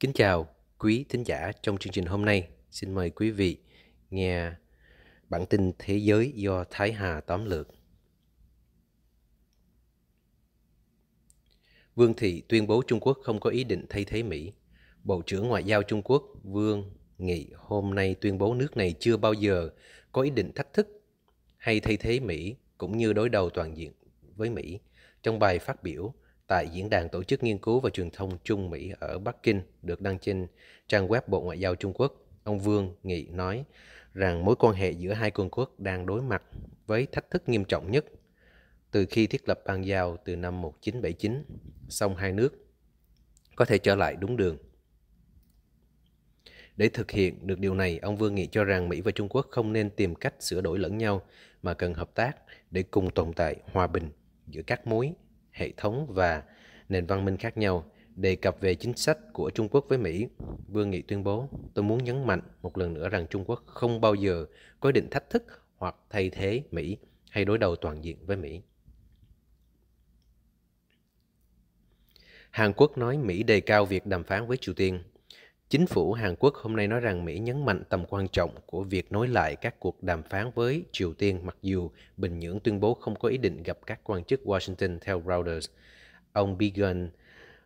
Kính chào quý thính giả trong chương trình hôm nay. Xin mời quý vị nghe bản tin Thế giới do Thái Hà tóm lược. Vương Thị tuyên bố Trung Quốc không có ý định thay thế Mỹ. Bộ trưởng Ngoại giao Trung Quốc Vương Nghị hôm nay tuyên bố nước này chưa bao giờ có ý định thách thức hay thay thế Mỹ cũng như đối đầu toàn diện với Mỹ. Trong bài phát biểu, tại diễn đàn tổ chức nghiên cứu và truyền thông Trung Mỹ ở Bắc Kinh được đăng trên trang web Bộ Ngoại giao Trung Quốc, ông Vương Nghị nói rằng mối quan hệ giữa hai cường quốc đang đối mặt với thách thức nghiêm trọng nhất từ khi thiết lập bang giao từ năm 1979, song hai nước có thể trở lại đúng đường. Để thực hiện được điều này, ông Vương Nghị cho rằng Mỹ và Trung Quốc không nên tìm cách sửa đổi lẫn nhau mà cần hợp tác để cùng tồn tại hòa bình giữa các mối hệ thống và nền văn minh khác nhau đề cập về chính sách của Trung Quốc với Mỹ, Vương Nghị tuyên bố, tôi muốn nhấn mạnh một lần nữa rằng Trung Quốc không bao giờ có định thách thức hoặc thay thế Mỹ hay đối đầu toàn diện với Mỹ. Hàn Quốc nói Mỹ đề cao việc đàm phán với Triều Tiên Chính phủ Hàn Quốc hôm nay nói rằng Mỹ nhấn mạnh tầm quan trọng của việc nối lại các cuộc đàm phán với Triều Tiên mặc dù Bình Nhưỡng tuyên bố không có ý định gặp các quan chức Washington theo Reuters. Ông Biden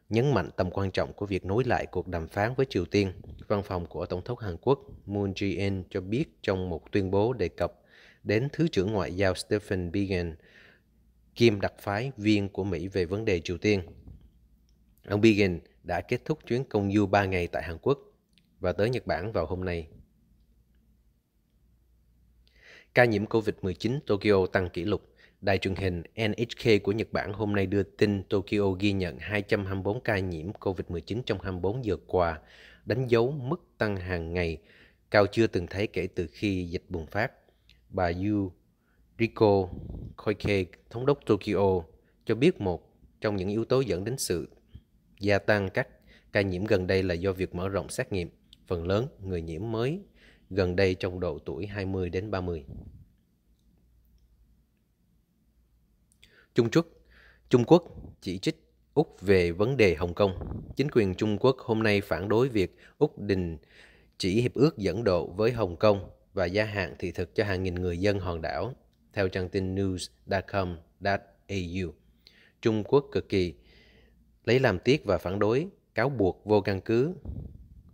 nhấn mạnh tầm quan trọng của việc nối lại cuộc đàm phán với Triều Tiên. Văn phòng của Tổng thống Hàn Quốc Moon Jae-in cho biết trong một tuyên bố đề cập đến Thứ trưởng Ngoại giao Stephen Biegun, kiêm đặc phái viên của Mỹ về vấn đề Triều Tiên. Ông Biegun đã kết thúc chuyến công du 3 ngày tại Hàn Quốc và tới Nhật Bản vào hôm nay. Ca nhiễm COVID-19 Tokyo tăng kỷ lục. Đài truyền hình NHK của Nhật Bản hôm nay đưa tin Tokyo ghi nhận 224 ca nhiễm COVID-19 trong 24 giờ qua, đánh dấu mức tăng hàng ngày cao chưa từng thấy kể từ khi dịch bùng phát. Bà Yu Riko Koike, thống đốc Tokyo, cho biết một trong những yếu tố dẫn đến sự gia tăng các ca nhiễm gần đây là do việc mở rộng xét nghiệm. Phần lớn người nhiễm mới gần đây trong độ tuổi 20 đến 30. Trung Quốc Trung Quốc chỉ trích Úc về vấn đề Hồng Kông. Chính quyền Trung Quốc hôm nay phản đối việc Úc đình chỉ hiệp ước dẫn độ với Hồng Kông và gia hạn thị thực cho hàng nghìn người dân hòn đảo. Theo trang tin news.com.au, Trung Quốc cực kỳ lấy làm tiếc và phản đối cáo buộc vô căn cứ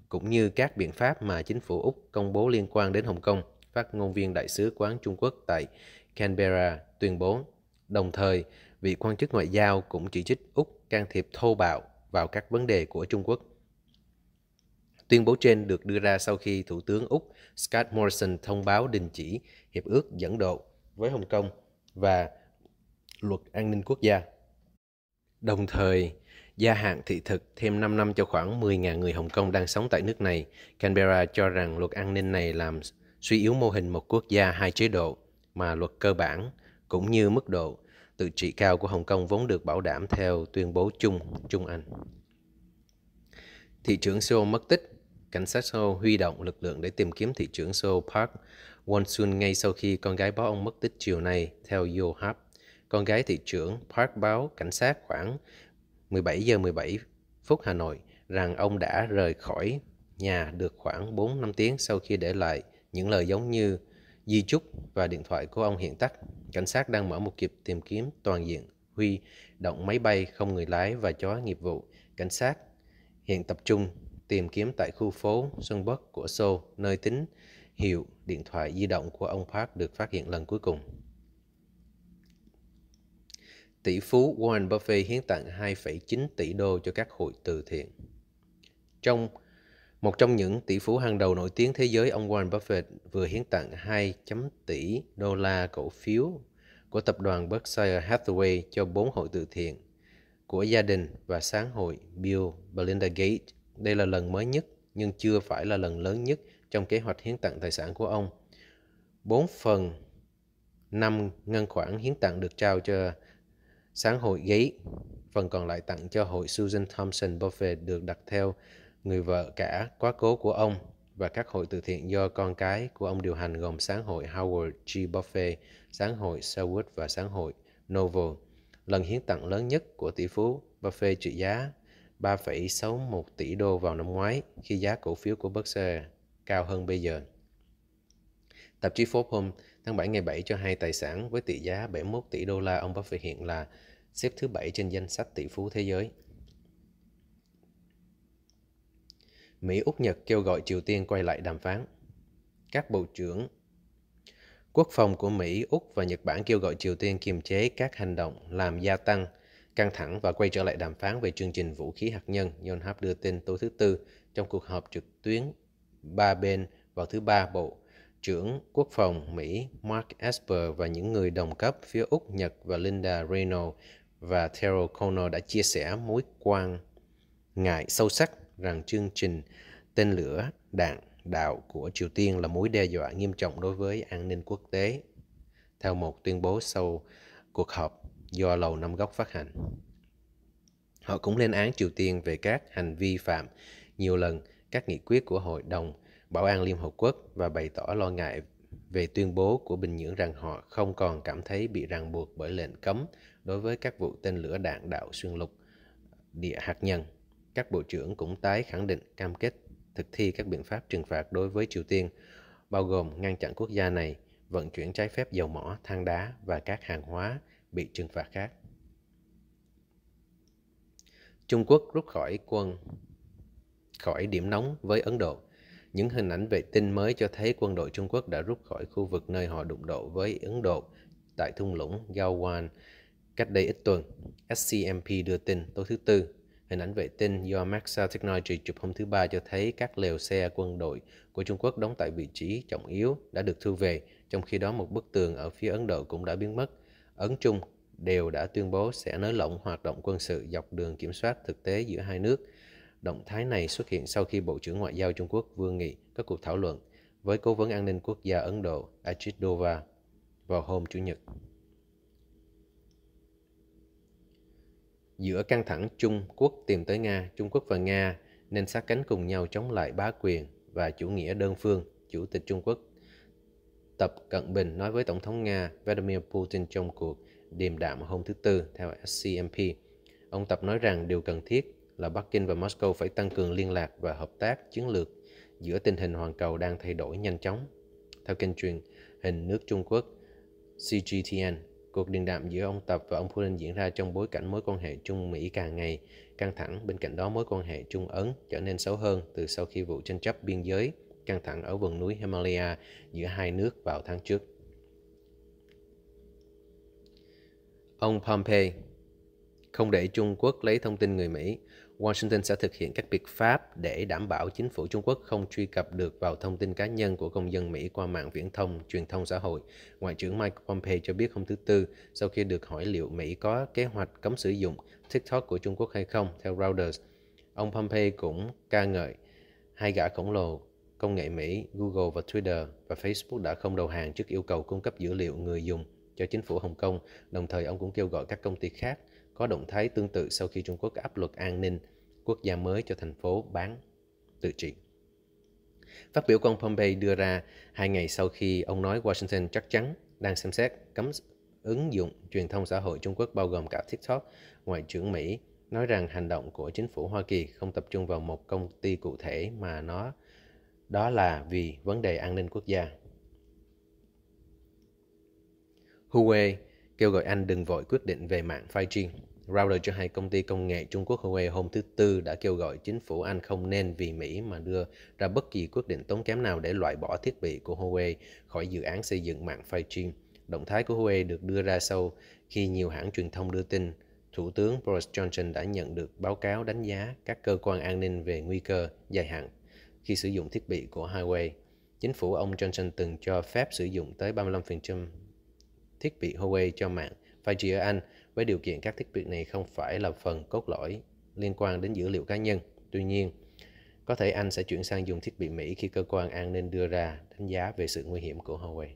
cũng như các biện pháp mà chính phủ Úc công bố liên quan đến Hồng Kông, phát ngôn viên đại sứ quán Trung Quốc tại Canberra tuyên bố. Đồng thời, vị quan chức ngoại giao cũng chỉ trích Úc can thiệp thô bạo vào các vấn đề của Trung Quốc. Tuyên bố trên được đưa ra sau khi Thủ tướng Úc Scott Morrison thông báo đình chỉ hiệp ước dẫn độ với Hồng Kông và luật an ninh quốc gia. Đồng thời, gia hạn thị thực thêm 5 năm cho khoảng 10.000 người Hồng Kông đang sống tại nước này, Canberra cho rằng luật an ninh này làm suy yếu mô hình một quốc gia hai chế độ mà luật cơ bản cũng như mức độ tự trị cao của Hồng Kông vốn được bảo đảm theo tuyên bố chung Trung Anh. Thị trưởng Seoul mất tích, cảnh sát Seoul huy động lực lượng để tìm kiếm thị trưởng Seoul Park Won-sun ngay sau khi con gái báo ông mất tích chiều nay, theo Yonhap. Con gái thị trưởng Park báo cảnh sát khoảng 17 giờ 17 phút Hà Nội rằng ông đã rời khỏi nhà được khoảng 4-5 tiếng sau khi để lại những lời giống như di chúc và điện thoại của ông hiện tắt. Cảnh sát đang mở một kịp tìm kiếm toàn diện, huy động máy bay không người lái và chó nghiệp vụ. Cảnh sát hiện tập trung tìm kiếm tại khu phố Xuân Bắc của Seoul, nơi tính hiệu điện thoại di động của ông Park được phát hiện lần cuối cùng. Tỷ phú Warren Buffett hiến tặng 2,9 tỷ đô cho các hội từ thiện. Trong một trong những tỷ phú hàng đầu nổi tiếng thế giới, ông Warren Buffett vừa hiến tặng 2 tỷ đô la cổ phiếu của tập đoàn Berkshire Hathaway cho bốn hội từ thiện của gia đình và sáng hội Bill Melinda Gates. Đây là lần mới nhất nhưng chưa phải là lần lớn nhất trong kế hoạch hiến tặng tài sản của ông. 4 phần 5 ngân khoản hiến tặng được trao cho Sáng hội giấy, phần còn lại tặng cho hội Susan Thompson Buffett được đặt theo người vợ cả quá cố của ông và các hội từ thiện do con cái của ông điều hành gồm sáng hội Howard G. Buffett, sáng hội Sherwood và sáng hội novel Lần hiến tặng lớn nhất của tỷ phú Buffett trị giá 3,61 tỷ đô vào năm ngoái khi giá cổ phiếu của Berkshire cao hơn bây giờ. Tạp chí Forbes Tháng 7 ngày 7 cho hai tài sản với tỷ giá 71 tỷ đô la, ông Buffett hiện là xếp thứ 7 trên danh sách tỷ phú thế giới. Mỹ Úc Nhật kêu gọi Triều Tiên quay lại đàm phán. Các bộ trưởng Quốc phòng của Mỹ, Úc và Nhật Bản kêu gọi Triều Tiên kiềm chế các hành động làm gia tăng căng thẳng và quay trở lại đàm phán về chương trình vũ khí hạt nhân, Yonhap đưa tin tối thứ Tư trong cuộc họp trực tuyến ba bên vào thứ Ba Bộ trưởng Quốc phòng Mỹ Mark Esper và những người đồng cấp phía Úc, Nhật và Linda Reno và Terrell Connor đã chia sẻ mối quan ngại sâu sắc rằng chương trình tên lửa đạn đạo của Triều Tiên là mối đe dọa nghiêm trọng đối với an ninh quốc tế, theo một tuyên bố sau cuộc họp do Lầu Năm Góc phát hành. Họ cũng lên án Triều Tiên về các hành vi phạm nhiều lần các nghị quyết của Hội đồng Bảo an Liên Hợp Quốc và bày tỏ lo ngại về tuyên bố của Bình Nhưỡng rằng họ không còn cảm thấy bị ràng buộc bởi lệnh cấm đối với các vụ tên lửa đạn đạo xuyên lục địa hạt nhân. Các bộ trưởng cũng tái khẳng định cam kết thực thi các biện pháp trừng phạt đối với Triều Tiên, bao gồm ngăn chặn quốc gia này vận chuyển trái phép dầu mỏ, than đá và các hàng hóa bị trừng phạt khác. Trung Quốc rút khỏi quân khỏi điểm nóng với Ấn Độ – những hình ảnh vệ tinh mới cho thấy quân đội Trung Quốc đã rút khỏi khu vực nơi họ đụng độ với Ấn Độ tại thung lũng Gawan cách đây ít tuần. SCMP đưa tin tối thứ Tư, hình ảnh vệ tinh do Maxar Technology chụp hôm thứ Ba cho thấy các lều xe quân đội của Trung Quốc đóng tại vị trí trọng yếu đã được thu về, trong khi đó một bức tường ở phía Ấn Độ cũng đã biến mất. Ấn Trung đều đã tuyên bố sẽ nới lỏng hoạt động quân sự dọc đường kiểm soát thực tế giữa hai nước. Động thái này xuất hiện sau khi Bộ trưởng Ngoại giao Trung Quốc Vương Nghị có cuộc thảo luận với Cố vấn An ninh Quốc gia Ấn Độ Ajit Dova vào hôm Chủ nhật. Giữa căng thẳng Trung Quốc tìm tới Nga, Trung Quốc và Nga nên sát cánh cùng nhau chống lại bá quyền và chủ nghĩa đơn phương, Chủ tịch Trung Quốc Tập Cận Bình nói với Tổng thống Nga Vladimir Putin trong cuộc điềm đạm hôm thứ Tư theo SCMP. Ông Tập nói rằng điều cần thiết là Bắc Kinh và Moscow phải tăng cường liên lạc và hợp tác chiến lược giữa tình hình hoàn cầu đang thay đổi nhanh chóng. Theo kênh truyền hình nước Trung Quốc CGTN, cuộc điện đàm giữa ông Tập và ông Putin diễn ra trong bối cảnh mối quan hệ Trung Mỹ càng ngày căng thẳng, bên cạnh đó mối quan hệ Trung Ấn trở nên xấu hơn từ sau khi vụ tranh chấp biên giới căng thẳng ở vùng núi Himalaya giữa hai nước vào tháng trước. Ông Pompeo không để Trung Quốc lấy thông tin người Mỹ, Washington sẽ thực hiện các biện pháp để đảm bảo chính phủ Trung Quốc không truy cập được vào thông tin cá nhân của công dân Mỹ qua mạng viễn thông, truyền thông xã hội. Ngoại trưởng Mike Pompeo cho biết hôm thứ Tư, sau khi được hỏi liệu Mỹ có kế hoạch cấm sử dụng TikTok của Trung Quốc hay không, theo Reuters, ông Pompeo cũng ca ngợi hai gã khổng lồ công nghệ Mỹ, Google và Twitter và Facebook đã không đầu hàng trước yêu cầu cung cấp dữ liệu người dùng cho chính phủ Hồng Kông. Đồng thời, ông cũng kêu gọi các công ty khác có động thái tương tự sau khi Trung Quốc áp luật an ninh quốc gia mới cho thành phố bán tự trị. Phát biểu của ông Pompeo đưa ra hai ngày sau khi ông nói Washington chắc chắn đang xem xét cấm ứng dụng truyền thông xã hội Trung Quốc bao gồm cả TikTok, Ngoại trưởng Mỹ nói rằng hành động của chính phủ Hoa Kỳ không tập trung vào một công ty cụ thể mà nó đó là vì vấn đề an ninh quốc gia. Huawei kêu gọi Anh đừng vội quyết định về mạng 5G. Router cho hai công ty công nghệ Trung Quốc Huawei hôm thứ Tư đã kêu gọi chính phủ Anh không nên vì Mỹ mà đưa ra bất kỳ quyết định tốn kém nào để loại bỏ thiết bị của Huawei khỏi dự án xây dựng mạng 5G. Động thái của Huawei được đưa ra sau khi nhiều hãng truyền thông đưa tin Thủ tướng Boris Johnson đã nhận được báo cáo đánh giá các cơ quan an ninh về nguy cơ dài hạn khi sử dụng thiết bị của Huawei. Chính phủ ông Johnson từng cho phép sử dụng tới 35% thiết bị Huawei cho mạng 5G ở Anh với điều kiện các thiết bị này không phải là phần cốt lõi liên quan đến dữ liệu cá nhân. Tuy nhiên, có thể Anh sẽ chuyển sang dùng thiết bị Mỹ khi cơ quan an ninh đưa ra đánh giá về sự nguy hiểm của Huawei.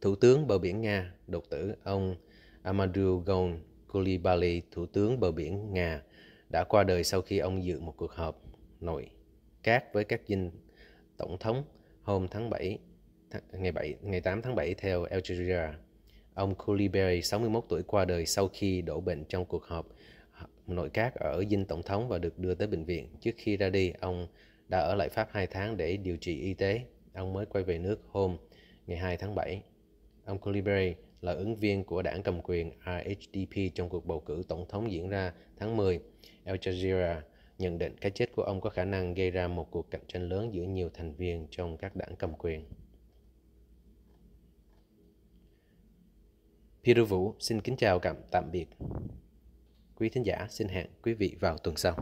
Thủ tướng bờ biển Nga, đột tử ông Amadou Gon Coulibaly, thủ tướng bờ biển Nga, đã qua đời sau khi ông dự một cuộc họp nội các với các dinh tổng thống hôm tháng 7 ngày 7 ngày 8 tháng 7 theo Al Jazeera. Ông Coulibaly, 61 tuổi qua đời sau khi đổ bệnh trong cuộc họp nội các ở dinh tổng thống và được đưa tới bệnh viện. Trước khi ra đi, ông đã ở lại Pháp 2 tháng để điều trị y tế. Ông mới quay về nước hôm ngày 2 tháng 7. Ông Coulibaly là ứng viên của đảng cầm quyền RHDP trong cuộc bầu cử tổng thống diễn ra tháng 10. Al Jazeera nhận định cái chết của ông có khả năng gây ra một cuộc cạnh tranh lớn giữa nhiều thành viên trong các đảng cầm quyền. Piru Vũ xin kính chào cảm tạm biệt. Quý thính giả xin hẹn quý vị vào tuần sau.